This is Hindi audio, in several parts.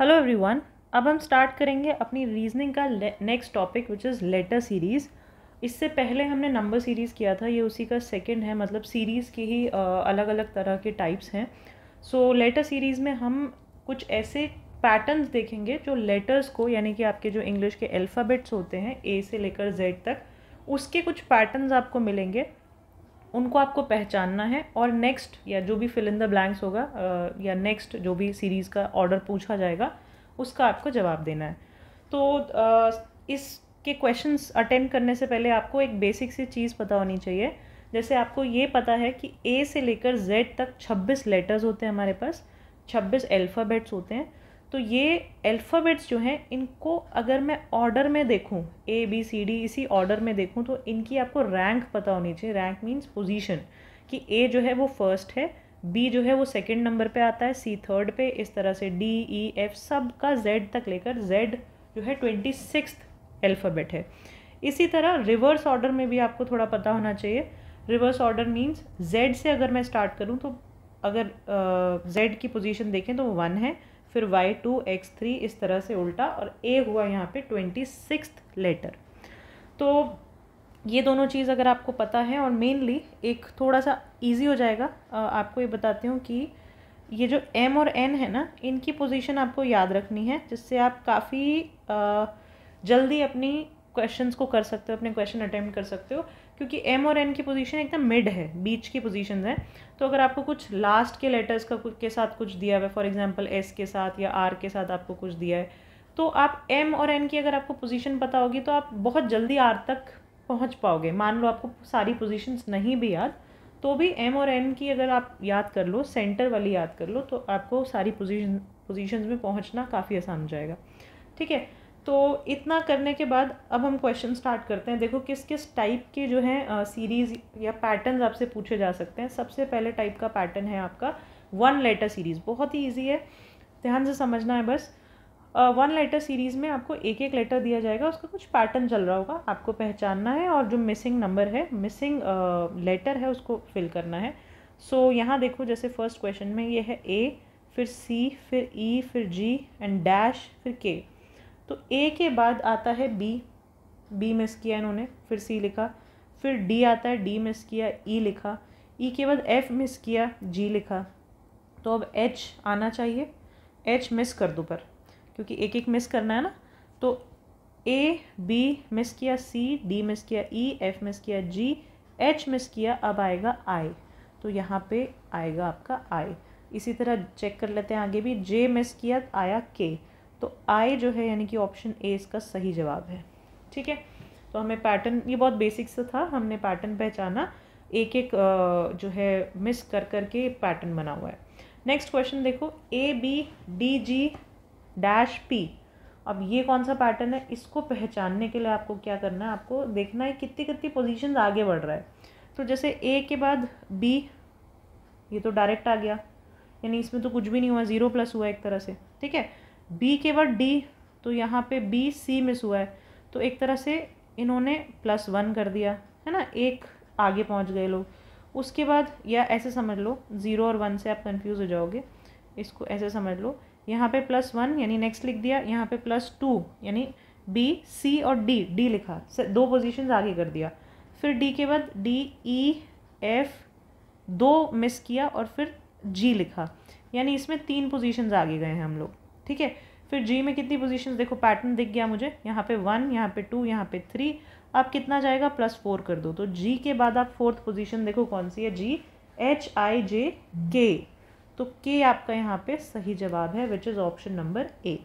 हेलो एवरीवन अब हम स्टार्ट करेंगे अपनी रीजनिंग का next topic which is letter series इससे पहले हमने नंबर सीरीज़ किया था ये उसी का सेकंड है मतलब सीरीज़ के ही अलग अलग तरह के टाइप्स हैं सो लेटर सीरीज़ में हम कुछ ऐसे पैटर्न्स देखेंगे जो लेटर्स को यानी कि आपके जो इंग्लिश के अल्फ़ाबेट्स होते हैं ए से लेकर जेड तक उसके कुछ पैटर्न्स आपको मिलेंगे उनको आपको पहचानना है और नेक्स्ट या जो भी फिल इन द ब्लैंक्स होगा या नेक्स्ट जो भी सीरीज़ का ऑर्डर पूछा जाएगा उसका आपको जवाब देना है तो इसके क्वेश्चंस अटेंड करने से पहले आपको एक बेसिक सी चीज़ पता होनी चाहिए जैसे आपको ये पता है कि ए से लेकर जेड तक 26 लेटर्स होते हैं हमारे पास 26 अल्फ़ाबेट्स होते हैं तो ये अल्फ़ाबेट्स जो हैं इनको अगर मैं ऑर्डर में देखूं ए बी सी डी इसी ऑर्डर में देखूं तो इनकी आपको रैंक पता होनी चाहिए रैंक मीन्स पोजीशन कि ए जो है वो फर्स्ट है बी जो है वो सेकंड नंबर पे आता है सी थर्ड पे इस तरह से डी ई e, एफ सब का जेड तक लेकर जेड जो है ट्वेंटी सिक्स अल्फ़ाबेट है इसी तरह रिवर्स ऑर्डर में भी आपको थोड़ा पता होना चाहिए रिवर्स ऑर्डर मीन्स जेड से अगर मैं स्टार्ट करूँ तो अगर जेड uh, की पोजीशन देखें तो वन है फिर वाई टू एक्स थ्री इस तरह से उल्टा और ए हुआ यहाँ पे ट्वेंटी सिक्स लेटर तो ये दोनों चीज़ अगर आपको पता है और मेनली एक थोड़ा सा ईजी हो जाएगा आपको ये बताती हूँ कि ये जो एम और एन है ना इनकी पोजीशन आपको याद रखनी है जिससे आप काफ़ी जल्दी अपनी क्वेश्चंस को कर सकते हो अपने क्वेश्चन अटैम्प्ट कर सकते हो क्योंकि एम और एन की पोजीशन एकदम मिड है बीच की पोजीशन है तो अगर आपको कुछ लास्ट के लेटर्स का के साथ कुछ दिया हुआ है फॉर एग्जांपल एस के साथ या आर के साथ आपको कुछ दिया है तो आप एम और एन की अगर आपको पोजीशन पता होगी तो आप बहुत जल्दी आर तक पहुंच पाओगे मान लो आपको सारी पोजीशंस नहीं भी याद तो भी एम और एन की अगर आप याद कर लो सेंटर वाली याद कर लो तो आपको सारी पोजीशन पोजीशंस में पहुंचना काफ़ी आसान हो जाएगा ठीक है तो इतना करने के बाद अब हम क्वेश्चन स्टार्ट करते हैं देखो किस किस टाइप के जो हैं सीरीज़ या पैटर्न आपसे पूछे जा सकते हैं सबसे पहले टाइप का पैटर्न है आपका वन लेटर सीरीज़ बहुत ही ईजी है ध्यान से समझना है बस वन लेटर सीरीज़ में आपको एक एक लेटर दिया जाएगा उसका कुछ पैटर्न चल रहा होगा आपको पहचानना है और जो मिसिंग नंबर है मिसिंग लेटर है उसको फिल करना है सो so, यहाँ देखो जैसे फर्स्ट क्वेश्चन में ये है ए फिर सी फिर ई e, फिर जी एंड डैश फिर के तो ए के बाद आता है बी बी मिस किया इन्होंने फिर सी लिखा फिर डी आता है डी मिस किया ई e लिखा ई e के बाद एफ मिस किया जी लिखा तो अब एच आना चाहिए एच मिस कर दो पर क्योंकि एक एक मिस करना है ना तो ए बी मिस किया सी डी मिस किया ई e, एफ मिस किया जी एच मिस किया अब आएगा आई तो यहाँ पे आएगा आपका आई इसी तरह चेक कर लेते हैं आगे भी जे मिस किया आया के तो आई जो है यानी कि ऑप्शन ए इसका सही जवाब है ठीक है तो हमें पैटर्न ये बहुत बेसिक सा था हमने पैटर्न पहचाना एक एक जो है मिस कर कर के पैटर्न बना हुआ है नेक्स्ट क्वेश्चन देखो A B D G dash P अब ये कौन सा पैटर्न है इसको पहचानने के लिए आपको क्या करना है आपको देखना है कितनी कितनी पोजीशन आगे बढ़ रहा है तो जैसे ए के बाद बी ये तो डायरेक्ट आ गया यानी इसमें तो कुछ भी नहीं हुआ ज़ीरो प्लस हुआ एक तरह से ठीक है बी के बाद डी तो यहाँ पे बी सी मिस हुआ है तो एक तरह से इन्होंने प्लस वन कर दिया है ना एक आगे पहुँच गए लोग उसके बाद या ऐसे समझ लो ज़ीरो और वन से आप कन्फ्यूज़ हो जाओगे इसको ऐसे समझ लो यहाँ पे प्लस वन यानी नेक्स्ट लिख दिया यहाँ पे प्लस टू यानी बी सी और डी डी लिखा दो पोजीशंस आगे कर दिया फिर डी के बाद डी ई एफ दो मिस किया और फिर जी लिखा यानी इसमें तीन पोजीशंस आगे गए हैं हम लोग ठीक है फिर जी में कितनी पोजिशन देखो पैटर्न दिख गया मुझे यहाँ पे वन यहाँ पे टू यहाँ पे थ्री आप कितना जाएगा प्लस फोर कर दो तो जी के बाद आप फोर्थ पोजिशन देखो कौन सी है जी एच आई जे के तो के आपका यहाँ पे सही जवाब है which is option number A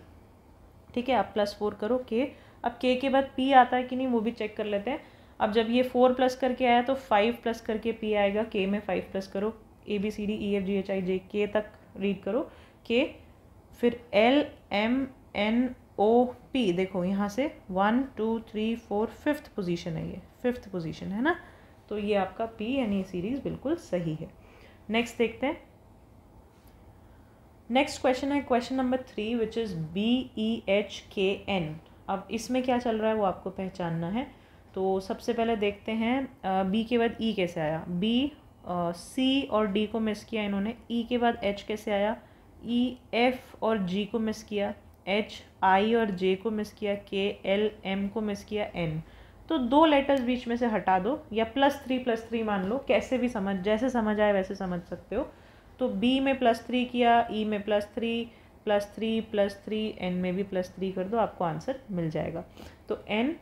ठीक है आप प्लस फोर करो के अब के के बाद पी आता है कि नहीं वो भी चेक कर लेते हैं अब जब ये फोर प्लस करके आया तो फाइव प्लस करके पी आएगा के में फाइव प्लस करो A B C D E F G H I J K तक रीड करो के फिर L M N O P देखो यहाँ से one two three four fifth position है ये फिफ्थ पोजीशन है ना तो ये आपका पी यानी सीरीज़ बिल्कुल सही है नेक्स्ट देखते हैं नेक्स्ट क्वेश्चन है question number three which is B E H K N अब इसमें क्या चल रहा है वो आपको पहचानना है तो सबसे पहले देखते हैं बी के बाद ई e कैसे आया बी सी और डी को मिस किया इन्होंने ई e के बाद एच कैसे आया ई e, एफ और जी को मिस किया एच आई और जे को मिस किया के एल एम को मिस किया एन तो दो लेटर्स बीच में से हटा दो या प्लस थ्री प्लस थ्री मान लो कैसे भी समझ जैसे समझ आए वैसे समझ सकते हो तो बी में प्लस थ्री किया ई e में plus three plus three plus three N में भी प्लस थ्री कर दो आपको आंसर मिल जाएगा तो एन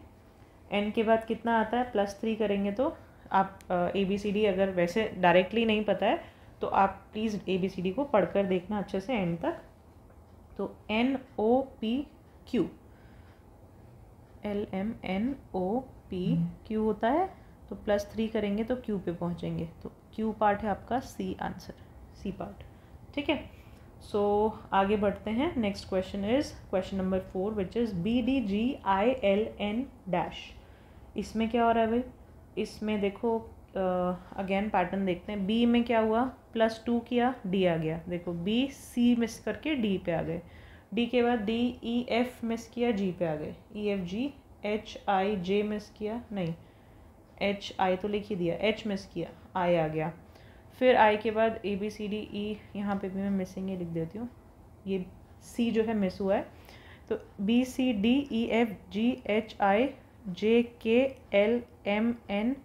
एन के बाद कितना आता है प्लस थ्री करेंगे तो आप ए बी सी डी अगर वैसे डायरेक्टली नहीं पता है तो आप please A B C D को पढ़कर देखना अच्छे से एंड तक तो N O P Q L M N O P Q होता है तो प्लस थ्री करेंगे तो क्यू पे पहुँचेंगे तो क्यू पार्ट है आपका सी आंसर सी पार्ट ठीक है सो आगे बढ़ते हैं next question is question number four which is B D G I L N dash इसमें क्या हो रहा है भाई इसमें देखो अगेन पैटर्न देखते हैं बी में क्या हुआ प्लस टू किया डी आ गया देखो बी सी मिस करके डी पे आ गए डी के बाद डी ई एफ मिस किया जी पे आ गए E F G H I J miss किया नहीं एच आई तो लिख ही दिया एच मिस किया आई आ गया फिर आई के बाद ए बी सी डी ई यहाँ पे भी मैं मिसिंग ये लिख देती हूँ ये सी जो है मिस हुआ है तो B C D E F G H I J K L M N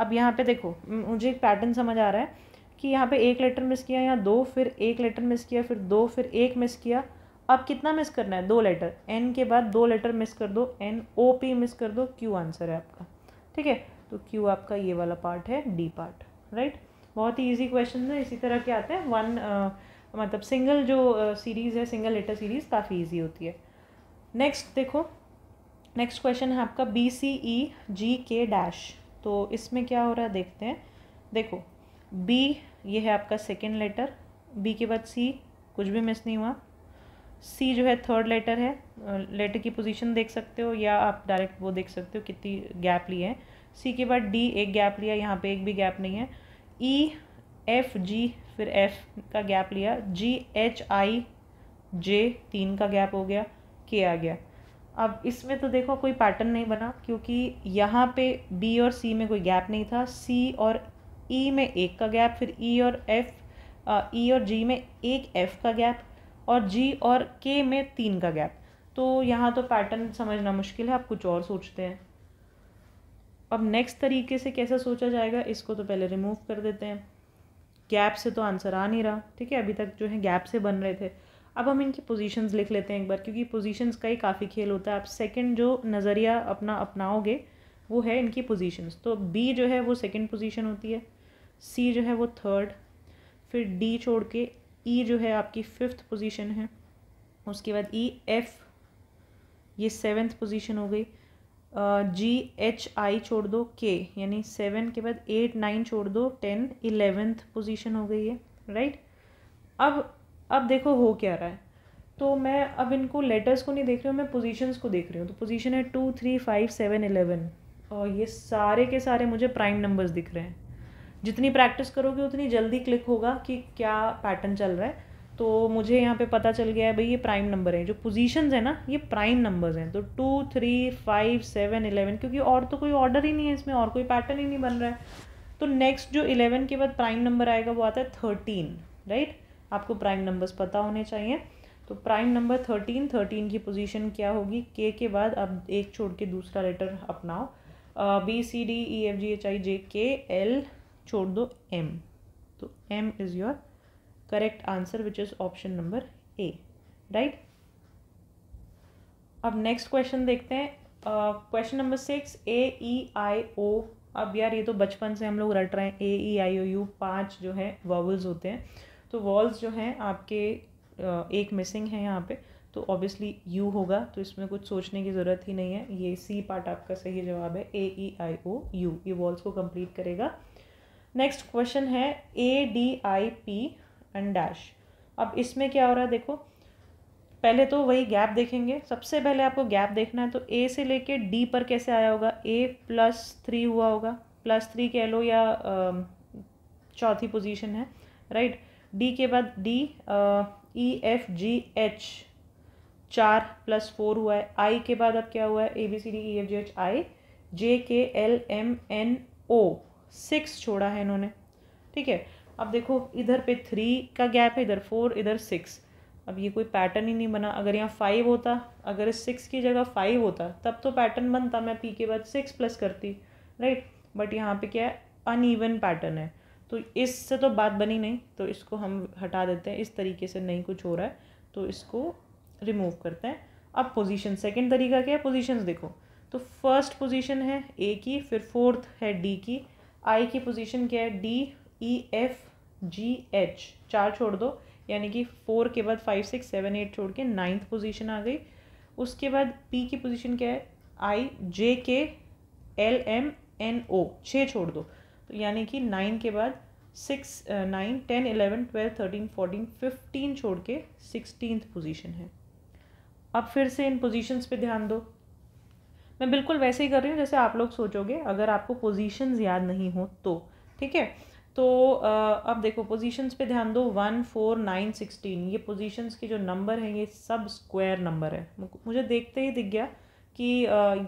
अब यहाँ पे देखो मुझे एक पैटर्न समझ आ रहा है कि यहाँ पे एक लेटर मिस किया या दो फिर एक लेटर मिस किया फिर दो फिर एक मिस किया अब कितना मिस करना है दो लेटर एन के बाद दो लेटर मिस कर दो एन ओ पी मिस कर दो क्यू आंसर है आपका ठीक है तो क्यू आपका ये वाला पार्ट है डी पार्ट राइट बहुत ही ईजी क्वेश्चन है इसी तरह के आते हैं वन मतलब सिंगल जो सीरीज़ है सिंगल लेटर सीरीज़ काफ़ी ईजी होती है नेक्स्ट देखो नेक्स्ट क्वेश्चन है आपका बी सी ई जी के डैश तो इसमें क्या हो रहा है देखते हैं देखो बी ये है आपका सेकेंड लेटर बी के बाद सी कुछ भी मिस नहीं हुआ सी जो है थर्ड लेटर है लेटर की पोजीशन देख सकते हो या आप डायरेक्ट वो देख सकते हो कितनी गैप लिए हैं सी के बाद डी एक गैप लिया यहाँ पे एक भी गैप नहीं है ई एफ जी फिर एफ का गैप लिया जी एच आई जे तीन का गैप हो गया के आ गया अब इसमें तो देखो कोई पैटर्न नहीं बना क्योंकि यहाँ पे बी और सी में कोई गैप नहीं था सी और ई e में एक का गैप फिर ई e और एफ ई e और जी में एक एफ का गैप और जी और के में तीन का गैप तो यहाँ तो पैटर्न समझना मुश्किल है आप कुछ और सोचते हैं अब नेक्स्ट तरीके से कैसे सोचा जाएगा इसको तो पहले रिमूव कर देते हैं गैप से तो आंसर आ नहीं रहा ठीक है अभी तक जो है गैप से बन रहे थे अब हम इनकी पोजीशंस लिख लेते हैं एक बार क्योंकि पोजीशंस का ही काफ़ी खेल होता है आप सेकंड जो नज़रिया अपना अपनाओगे वो है इनकी पोजीशंस तो बी जो है वो सेकंड पोजीशन होती है सी जो है वो थर्ड फिर डी छोड़ के ई e जो है आपकी फिफ्थ पोजीशन है उसके बाद ई e, एफ ये सेवेंथ पोजीशन हो गई जी एच आई छोड़ दो के यानी सेवन के बाद एट नाइन छोड़ दो टेन इलेवेंथ पोजीशन हो गई है राइट अब अब देखो हो क्या रहा है तो मैं अब इनको लेटर्स को नहीं देख रही हूँ मैं पोजीशंस को देख रही हूँ तो पोजीशन है two three five seven eleven और ये सारे के सारे मुझे प्राइम नंबर्स दिख रहे हैं जितनी प्रैक्टिस करोगे उतनी जल्दी क्लिक होगा कि क्या पैटर्न चल रहा है तो मुझे यहाँ पे पता चल गया है भाई ये प्राइम नंबर हैं जो पोजीशंस है ना ये प्राइम नंबर्स हैं तो two three five seven eleven क्योंकि और तो कोई ऑर्डर ही नहीं है इसमें और कोई पैटर्न ही नहीं बन रहा है तो नेक्स्ट जो इलेवन के बाद प्राइम नंबर आएगा वो आता है थर्टीन राइट आपको प्राइम नंबर्स पता होने चाहिए तो प्राइम नंबर थर्टीन थर्टीन की पोजीशन क्या होगी के के बाद आप एक छोड़ के दूसरा लेटर अपनाओ B C D E F G H I J K L छोड़ दो एम तो M is your correct answer which is option number A right अब नेक्स्ट क्वेश्चन देखते हैं question number six A E I O अब यार ये तो बचपन से हम लोग रट रहे हैं ए ई आई ओ यू पांच जो है वर्बल्स होते हैं तो वॉल्स जो हैं आपके एक मिसिंग है यहाँ पे तो ऑब्वियसली यू होगा तो इसमें कुछ सोचने की ज़रूरत ही नहीं है ये सी पार्ट आपका सही जवाब है A E I O U ये वॉल्स को कंप्लीट करेगा नेक्स्ट क्वेश्चन है A D I P and dash अब इसमें क्या हो रहा है देखो पहले तो वही गैप देखेंगे सबसे पहले आपको गैप देखना है तो ए से लेके डी पर कैसे आया होगा ए प्लस थ्री हुआ होगा प्लस थ्री कह लो या चौथी पोजीशन है राइट right? डी के बाद D E F G H चार प्लस फोर हुआ है आई के बाद अब क्या हुआ है A B C D E F G H I J K L M N O six छोड़ा है इन्होंने ठीक है अब देखो इधर पे थ्री का गैप है इधर फोर इधर सिक्स अब ये कोई पैटर्न ही नहीं बना अगर यहाँ फाइव होता अगर सिक्स की जगह फाइव होता तब तो पैटर्न बनता मैं पी के बाद सिक्स प्लस करती राइट बट यहाँ पे क्या है अनईवन पैटर्न है तो इससे तो बात बनी नहीं तो इसको हम हटा देते हैं इस तरीके से नहीं कुछ हो रहा है तो इसको रिमूव करते हैं अब पोजीशन सेकंड तरीका क्या है पोजीशंस देखो तो फर्स्ट पोजीशन है ए की फिर फोर्थ है डी की आई की पोजीशन क्या है D E F G H चार छोड़ दो यानी कि फोर के बाद फाइव सिक्स सेवन एट छोड़ के नाइन्थ पोजीशन आ गई उसके बाद पी की पोजीशन क्या है आई J K L M N ओ छः छोड़ दो तो यानी कि नाइन के बाद six nine ten eleven twelve thirteen fourteen fifteen छोड़ के सिक्सटीन पोजीशन है अब फिर से इन पोजीशंस पे ध्यान दो मैं बिल्कुल वैसे ही कर रही हूँ जैसे आप लोग सोचोगे अगर आपको पोजीशंस याद नहीं हो तो ठीक है तो अब देखो पोजीशंस पे ध्यान दो वन फोर नाइन सिक्सटीन ये पोजीशंस के जो नंबर हैं ये सब स्क्वायर नंबर है मुझे देखते ही दिख गया कि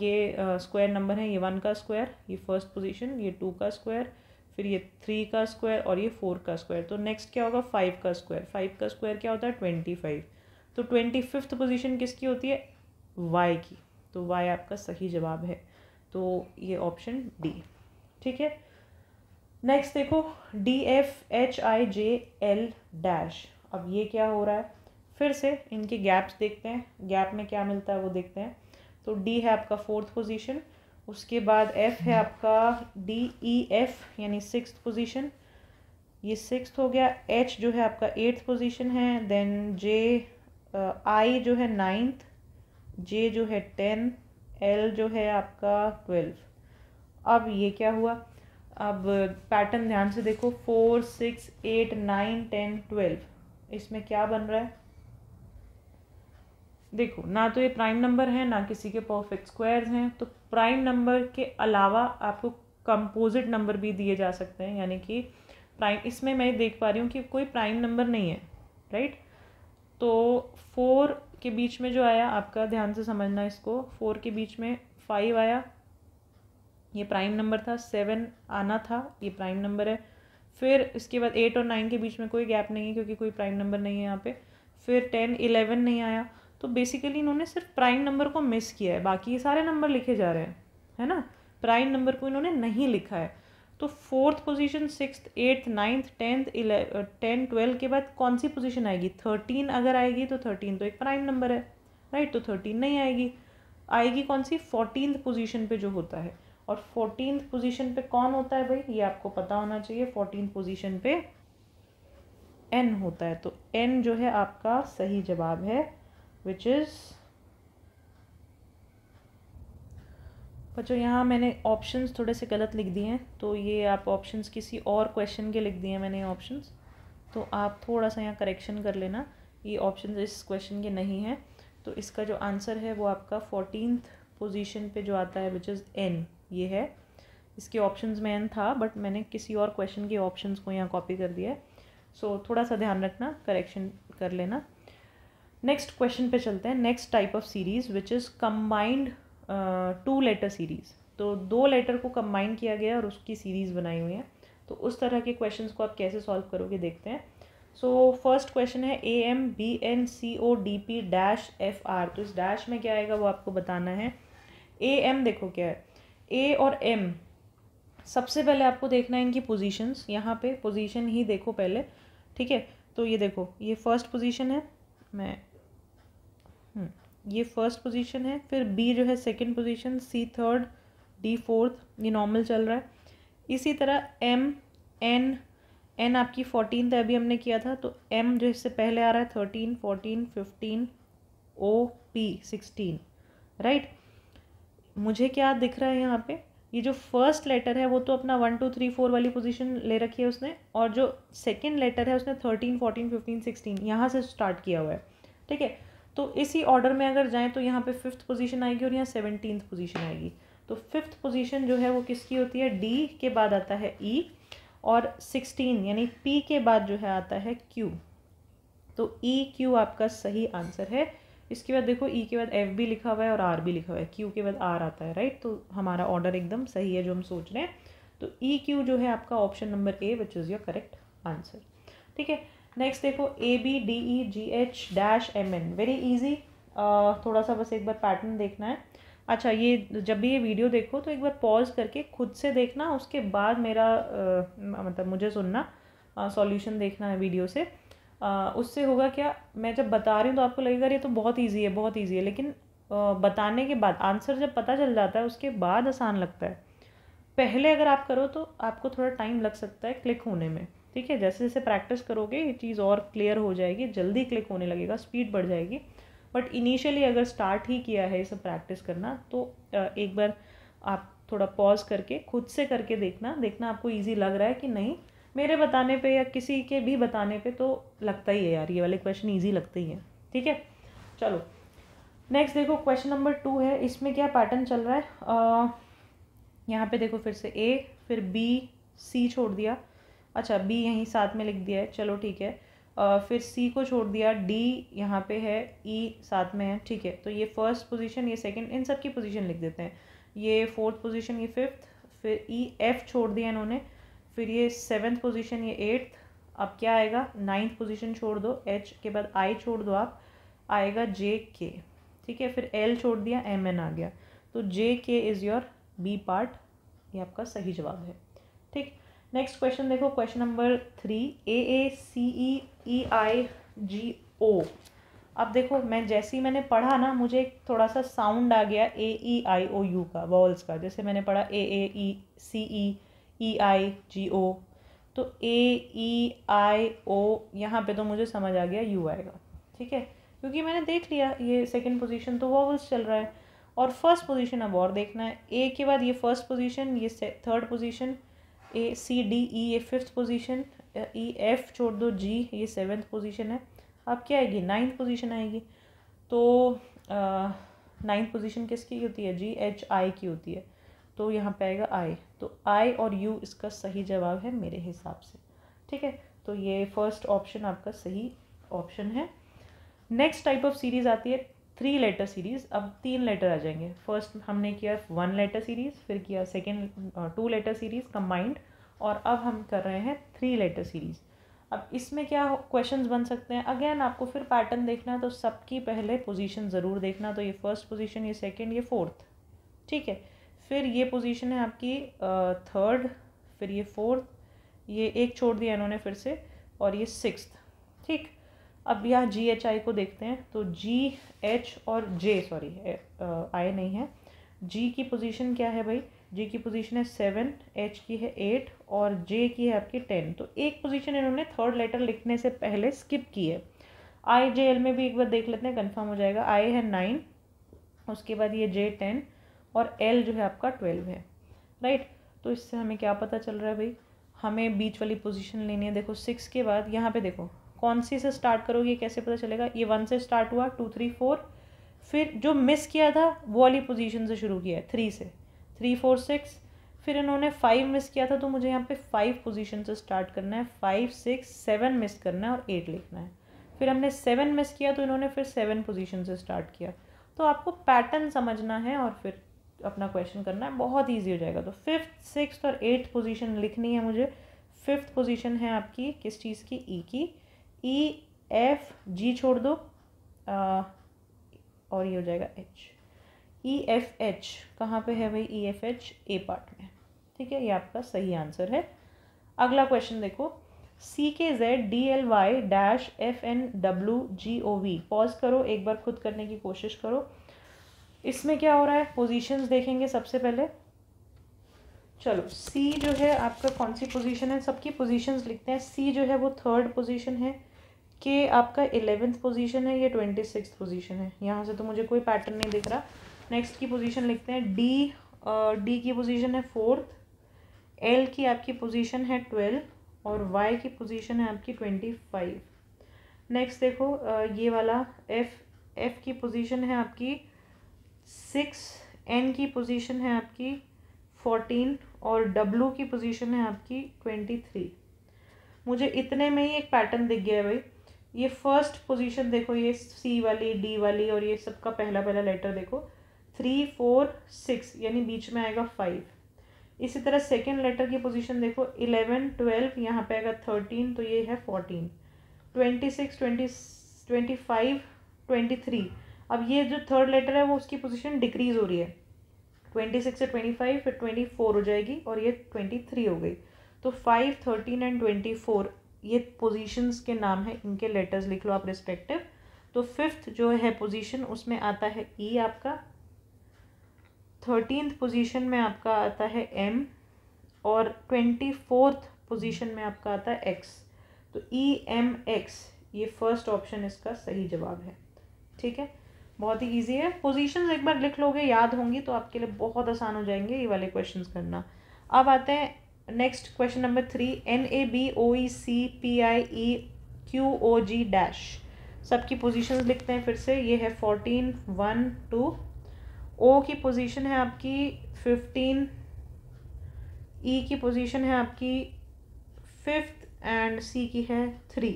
ये स्क्वायर नंबर है ये वन का स्क्वायर ये फर्स्ट पोजीशन ये टू का स्क्वायर फिर ये थ्री का स्क्वायर और ये फोर का स्क्वायर तो नेक्स्ट क्या होगा फाइव का स्क्वायर फाइव का स्क्वायर क्या होता है ट्वेंटी फाइव तो ट्वेंटी फिफ्थ पोजिशन किसकी होती है वाई की तो वाई आपका सही जवाब है तो ये ऑप्शन डी ठीक है नेक्स्ट देखो D F H I J L dash अब ये क्या हो रहा है फिर से इनके गैप्स देखते हैं गैप में क्या मिलता है वो देखते हैं तो डी है आपका फोर्थ पोजीशन उसके बाद एफ है आपका डी ई एफ यानी सिक्स पोजीशन ये सिक्स हो गया एच जो है आपका एट्थ पोजीशन है देन जे आई जो है नाइन्थ जे जो है टेन एल जो है आपका ट्वेल्व अब ये क्या हुआ अब पैटर्न ध्यान से देखो four six eight nine ten twelve इसमें क्या बन रहा है देखो ना तो ये प्राइम नंबर है ना किसी के परफेक्ट स्क्वायर्स हैं तो प्राइम नंबर के अलावा आपको कंपोजिट नंबर भी दिए जा सकते हैं यानी कि प्राइम इसमें मैं देख पा रही हूँ कि कोई प्राइम नंबर नहीं है राइट तो फोर के बीच में जो आया आपका ध्यान से समझना इसको फोर के बीच में फाइव आया ये प्राइम नंबर था सेवन आना था ये प्राइम नंबर है फिर इसके बाद एट और नाइन के बीच में कोई गैप नहीं है क्योंकि कोई प्राइम नंबर नहीं है यहाँ पे फिर टेन इलेवन नहीं आया तो बेसिकली इन्होंने सिर्फ प्राइम नंबर को मिस किया है बाकी ये सारे नंबर लिखे जा रहे हैं है ना प्राइम नंबर को इन्होंने नहीं लिखा है तो fourth position six eighth ninth tenth ten twelve के बाद कौन सी पोजीशन आएगी थर्टीन अगर आएगी तो थर्टीन तो एक प्राइम नंबर है राइट तो थर्टीन नहीं आएगी आएगी कौन सी फोर्टीन पोजीशन पे जो होता है और फोर्टीन पोजीशन पे कौन होता है भाई ये आपको पता होना चाहिए फोर्टीन पोजीशन पे एन होता है तो एन जो है आपका सही जवाब है विच इज़ बच्चों यहाँ मैंने ऑप्शंस थोड़े से गलत लिख दिए हैं तो ये आप ऑप्शंस किसी और क्वेश्चन के लिख दिए हैं मैंने ऑप्शंस तो आप थोड़ा सा यहाँ करेक्शन कर लेना ये ऑप्शंस इस क्वेश्चन के नहीं हैं तो इसका जो आंसर है वो आपका फोर्टीनथ पोजीशन पे जो आता है विच इज़ एन ये है इसके ऑप्शंस में एन था बट मैंने किसी और क्वेश्चन के ऑप्शन को यहाँ कॉपी कर दिया है सो so, थोड़ा सा ध्यान रखना करेक्शन कर लेना नेक्स्ट क्वेश्चन पे चलते हैं next type of series which is combined two letter series तो दो लेटर को कम्बाइन किया गया और उसकी सीरीज़ बनाई हुई है तो उस तरह के क्वेश्चन को आप कैसे सॉल्व करोगे देखते हैं सो फर्स्ट क्वेश्चन है A M B N C O D P dash F R तो इस डैश में क्या आएगा वो आपको बताना है ए एम देखो क्या है ए और एम सबसे पहले आपको देखना है इनकी पोजीशंस यहाँ पे पोजीशन ही देखो पहले ठीक है तो ये देखो ये फर्स्ट पोजीशन है मैं हम्म। ये फर्स्ट पोजीशन है फिर बी जो है second position C third D fourth ये नॉर्मल चल रहा है इसी तरह एम एन एन आपकी फोर्टीन था अभी हमने किया था तो एम जो इससे पहले आ रहा है thirteen fourteen fifteen O P sixteen right मुझे क्या दिख रहा है यहाँ पे ये जो फर्स्ट लेटर है वो तो अपना वन टू थ्री फोर वाली पोजीशन ले रखी है उसने और जो सेकंड लेटर है उसने थर्टीन फोर्टीन फिफ्टीन सिक्सटीन यहाँ से स्टार्ट किया हुआ है ठीक है तो इसी ऑर्डर में अगर जाएँ तो यहाँ पे फिफ्थ पोजीशन आएगी और यहाँ सेवनटीन पोजीशन आएगी तो फिफ्थ पोजीशन जो है वो किसकी होती है डी के बाद आता है ई e, और सिक्सटीन यानी पी के बाद जो है आता है क्यू तो ई e, क्यू आपका सही आंसर है इसके बाद देखो ई e के बाद एफ भी लिखा हुआ है और आर भी लिखा हुआ है क्यू के बाद आर आता है राइट तो हमारा ऑर्डर एकदम सही है जो हम सोच रहे हैं तो ई e क्यू जो है आपका option number A which is your correct answer ठीक है नेक्स्ट देखो A B D E G H dash M N very easy थोड़ा सा बस एक बार पैटर्न देखना है अच्छा ये जब भी ये वीडियो देखो तो एक बार पॉज करके खुद से देखना उसके बाद मेरा आ, uh, मतलब मुझे सुनना सॉल्यूशन uh, देखना है वीडियो से आ, uh, उससे होगा क्या मैं जब बता रही हूँ तो आपको लगेगा ये तो बहुत ईजी है बहुत ईजी है लेकिन आ, बताने के बाद आंसर जब पता चल जाता है उसके बाद आसान लगता है पहले अगर आप करो तो आपको थोड़ा टाइम लग सकता है क्लिक होने में ठीक है जैसे जैसे प्रैक्टिस करोगे ये चीज़ और क्लियर हो जाएगी जल्दी क्लिक होने लगेगा स्पीड बढ़ जाएगी बट इनिशियली अगर स्टार्ट ही किया है ये सब प्रैक्टिस करना तो एक बार आप थोड़ा पॉज करके खुद से करके देखना देखना आपको ईजी लग रहा है कि नहीं मेरे बताने पे या किसी के भी बताने पे तो लगता ही है यार ये वाले क्वेश्चन ईजी लगते ही हैं ठीक है चलो नेक्स्ट देखो क्वेश्चन नंबर टू है इसमें क्या पैटर्न चल रहा है यहाँ पे देखो फिर से ए फिर बी सी छोड़ दिया अच्छा बी यहीं साथ में लिख दिया है चलो ठीक है आ, फिर सी को छोड़ दिया डी यहाँ पे है ई e साथ में है ठीक है तो ये फर्स्ट पोजीशन ये सेकंड इन सब की पोजीशन लिख देते हैं ये फोर्थ पोजीशन ये फिफ्थ फिर ई e, एफ छोड़ दिया इन्होंने फिर ये सेवन्थ पोजीशन ये एट्थ अब क्या आएगा नाइन्थ पोजीशन छोड़ दो एच के बाद आई छोड़ दो आप आएगा जे के ठीक है फिर एल छोड़ दिया एम एन आ गया तो जे के इज़ योर बी पार्ट ये आपका सही जवाब है ठीक नेक्स्ट क्वेश्चन देखो question number three A A C E E I G O अब देखो मैं जैसे ही मैंने पढ़ा ना मुझे थोड़ा सा साउंड आ गया ए ई आई ओ यू का वॉल्स का जैसे मैंने पढ़ा ए ए ई सी ई ई आई जी ओ तो ए ई आई ओ यहाँ पे तो मुझे समझ आ गया यू आएगा ठीक है क्योंकि मैंने देख लिया ये सेकेंड पोजिशन तो वॉवल्स चल रहा है और फर्स्ट पोजिशन अब और देखना है ए के बाद ये फर्स्ट पोजिशन ये third position A C D E ये फिफ्थ पोजीशन ई एफ छोड़ दो जी ये सेवन्थ पोजीशन है अब क्या आएगी नाइन्थ पोजीशन आएगी तो नाइन्थ पोजीशन किसकी होती है जी एच आई की होती है तो यहाँ पे आएगा आई तो आई और यू इसका सही जवाब है मेरे हिसाब से ठीक है तो ये फर्स्ट ऑप्शन आपका सही ऑप्शन है नेक्स्ट टाइप ऑफ सीरीज़ आती है थ्री लेटर सीरीज़ अब तीन लेटर आ जाएंगे फर्स्ट हमने किया वन लेटर सीरीज़ फिर किया second two letter series combined और अब हम कर रहे हैं थ्री लेटर सीरीज़ अब इसमें क्या क्वेश्चंस बन सकते हैं अगेन आपको फिर पैटर्न देखना है तो सबकी पहले पोजीशन ज़रूर देखना तो ये फर्स्ट पोजीशन ये सेकंड ये फोर्थ ठीक है फिर ये पोजीशन है आपकी थर्ड uh, फिर ये फोर्थ ये एक छोड़ दिया इन्होंने फिर से और ये सिक्स्थ ठीक अब यहाँ जी एच आई को देखते हैं तो जी एच और जे सॉरी आई नहीं है जी की पोजीशन क्या है भाई जी की पोजीशन है सेवन एच की है एट और जे की है आपकी टेन तो एक पोजीशन इन्होंने थर्ड लेटर लिखने से पहले स्किप की है आई जे एल में भी एक बार देख लेते हैं कंफर्म हो जाएगा आई है नाइन उसके बाद ये जे टेन और एल जो है आपका ट्वेल्व है राइट तो इससे हमें क्या पता चल रहा है भाई हमें बीच वाली पोजीशन लेनी है देखो सिक्स के बाद यहाँ पे देखो कौन सी से स्टार्ट करोगे कैसे पता चलेगा ये वन से स्टार्ट हुआ टू थ्री फोर फिर जो मिस किया था वो वाली पोजीशन से शुरू किया है थ्री से थ्री फोर सिक्स फिर इन्होंने फाइव मिस किया था तो मुझे यहाँ पे फाइव पोजीशन से स्टार्ट करना है फाइव सिक्स सेवन मिस करना है और एट लिखना है फिर हमने सेवन मिस किया तो इन्होंने फिर सेवन पोजीशन से स्टार्ट किया तो आपको पैटर्न समझना है और फिर अपना क्वेश्चन करना है बहुत ईजी हो जाएगा तो फिफ्थ सिक्स और एट्थ पोजीशन लिखनी है मुझे फिफ्थ पोजीशन है आपकी किस चीज़ की ई e की ई एफ जी छोड़ दो आ, और ये हो जाएगा एच ई एफ एच कहाँ पे है भाई E F H A part में ठीक है ये आपका सही आंसर है अगला क्वेश्चन देखो C K Z D L Y dash F N W G O V pause करो एक बार खुद करने की कोशिश करो इसमें क्या हो रहा है पोजीशंस देखेंगे सबसे पहले चलो सी जो है आपका कौन सी पोजीशन है सबकी पोजीशंस लिखते हैं सी जो है वो थर्ड पोजीशन है कि आपका एलेवेंथ पोजीशन है या ट्वेंटी सिक्स पोजीशन है यहाँ से तो मुझे कोई पैटर्न नहीं दिख रहा नेक्स्ट की पोजीशन लिखते हैं डी डी की पोजीशन है फोर्थ एल की आपकी पोजीशन है ट्वेल्व और वाई की पोजीशन है आपकी ट्वेंटी फाइव नेक्स्ट देखो uh, ये वाला एफ एफ की पोजीशन है आपकी सिक्स एन की पोजीशन है आपकी फोर्टीन और डब्लू की पोजीशन है आपकी ट्वेंटी थ्री मुझे इतने में ही एक पैटर्न दिख गया है भाई ये फर्स्ट पोजीशन देखो ये सी वाली डी वाली और ये सबका पहला पहला लेटर देखो थ्री फोर सिक्स यानी बीच में आएगा फाइव इसी तरह सेकेंड लेटर की पोजीशन देखो इलेवन ट्वेल्व यहाँ पे आएगा थर्टीन तो ये है fourteen twenty six twenty twenty five twenty three अब ये जो थर्ड लेटर है वो उसकी पोजीशन डिक्रीज़ हो रही है ट्वेंटी सिक्स से ट्वेंटी फाइव फिर ट्वेंटी फोर हो जाएगी और ये ट्वेंटी थ्री हो गई तो five thirteen and twenty four ये पोजीशंस के नाम है इनके लेटर्स लिख लो आप रिस्पेक्टिव तो फिफ्थ जो है पोजीशन उसमें आता है ई e आपका थर्टीनथ पोजीशन में आपका आता है एम और ट्वेंटी फोर्थ पोजीशन में आपका आता है एक्स तो ई एम एक्स ये फर्स्ट ऑप्शन इसका सही जवाब है ठीक है बहुत ही इजी है पोजीशंस एक बार लिख लोगे याद होंगी तो आपके लिए बहुत आसान हो जाएंगे ये वाले क्वेश्चंस करना अब आते हैं next question number three N A B O E C P I E Q O G dash सबकी पोजिशन लिखते हैं फिर से ये है फोर्टीन वन टू ओ की पोजिशन है आपकी फिफ्टीन ई e की पोजिशन है आपकी फिफ्थ एंड सी की है थ्री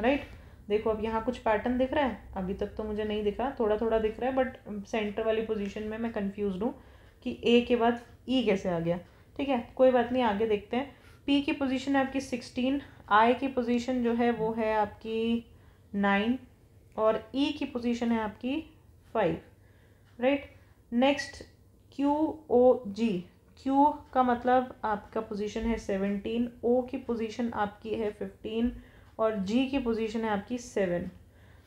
राइट right? देखो अब यहाँ कुछ पैटर्न दिख रहा है अभी तक तो मुझे नहीं दिखा थोड़ा थोड़ा दिख रहा है बट सेंटर वाली पोजीशन में मैं कन्फ्यूज हूँ कि ए के बाद ई e कैसे आ गया ठीक है कोई बात नहीं आगे देखते हैं पी की पोजीशन है आपकी सिक्सटीन आई की पोजीशन जो है वो है आपकी नाइन और ई e की पोजीशन है आपकी five right next Q O G Q का मतलब आपका पोजीशन है सेवनटीन ओ की पोजीशन आपकी है फिफ्टीन और जी की पोजीशन है आपकी सेवन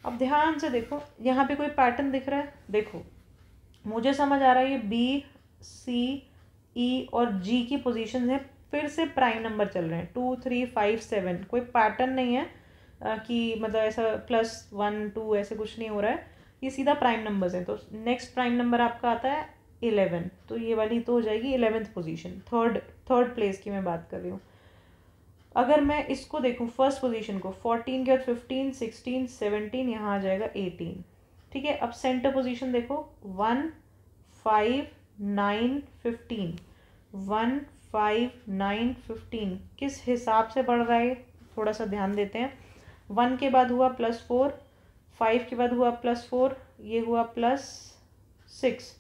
अब ध्यान से देखो यहाँ पे कोई पैटर्न दिख रहा है देखो मुझे समझ आ रहा है ये बी सी ई e और जी की पोजीशन है फिर से प्राइम नंबर चल रहे हैं टू थ्री फाइव सेवन कोई पैटर्न नहीं है कि मतलब ऐसा प्लस वन टू ऐसे कुछ नहीं हो रहा है ये सीधा प्राइम नंबर्स हैं तो नेक्स्ट प्राइम नंबर आपका आता है इलेवन तो ये वाली तो हो जाएगी eleventh position third third place की मैं बात कर रही हूँ अगर मैं इसको देखूँ फर्स्ट पोजीशन को फोर्टीन के बाद फिफ्टीन सिक्सटीन सेवनटीन यहाँ आ जाएगा एटीन ठीक है अब सेंटर पोजीशन देखो one five nine fifteen one five nine fifteen किस हिसाब से बढ़ रहा है थोड़ा सा ध्यान देते हैं वन के बाद हुआ प्लस फोर फाइव के बाद हुआ प्लस फोर ये हुआ प्लस सिक्स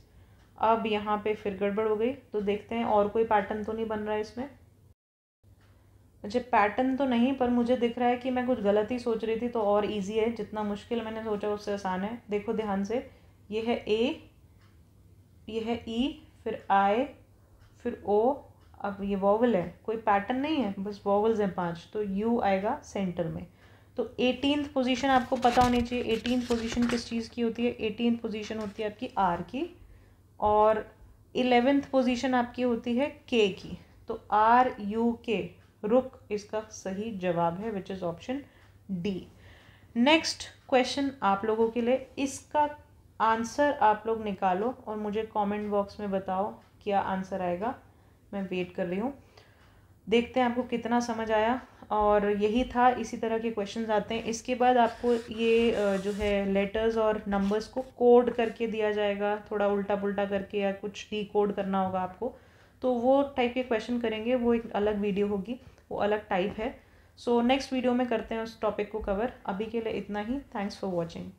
अब यहाँ पे फिर गड़बड़ हो गई तो देखते हैं और कोई पैटर्न तो नहीं बन रहा है इसमें अच्छा पैटर्न तो नहीं पर मुझे दिख रहा है कि मैं कुछ गलत ही सोच रही थी तो और इजी है जितना मुश्किल मैंने सोचा उससे आसान है देखो ध्यान से ये है ए ये है ई e, फिर आई फिर ओ अब ये वॉवल है कोई पैटर्न नहीं है बस वॉवल्स हैं पांच तो यू आएगा सेंटर में तो एटीन पोजीशन आपको पता होनी चाहिए एटीन पोजीशन किस चीज़ की होती है एटीन पोजीशन होती है आपकी आर की और इलेवेंथ पोजीशन आपकी होती है के की तो आर यू के रुक इसका सही जवाब है which is option D next question आप लोगों के लिए इसका आंसर आप लोग निकालो और मुझे कमेंट बॉक्स में बताओ क्या आंसर आएगा मैं वेट कर रही हूँ देखते हैं आपको कितना समझ आया और यही था इसी तरह के क्वेश्चन आते हैं इसके बाद आपको ये जो है लेटर्स और नंबर्स को कोड करके दिया जाएगा थोड़ा उल्टा पुल्टा करके या कुछ डी कोड करना होगा आपको तो वो टाइप के क्वेश्चन करेंगे वो एक अलग वीडियो होगी वो अलग टाइप है सो नेक्स्ट वीडियो में करते हैं उस टॉपिक को कवर अभी के लिए इतना ही थैंक्स फॉर वॉचिंग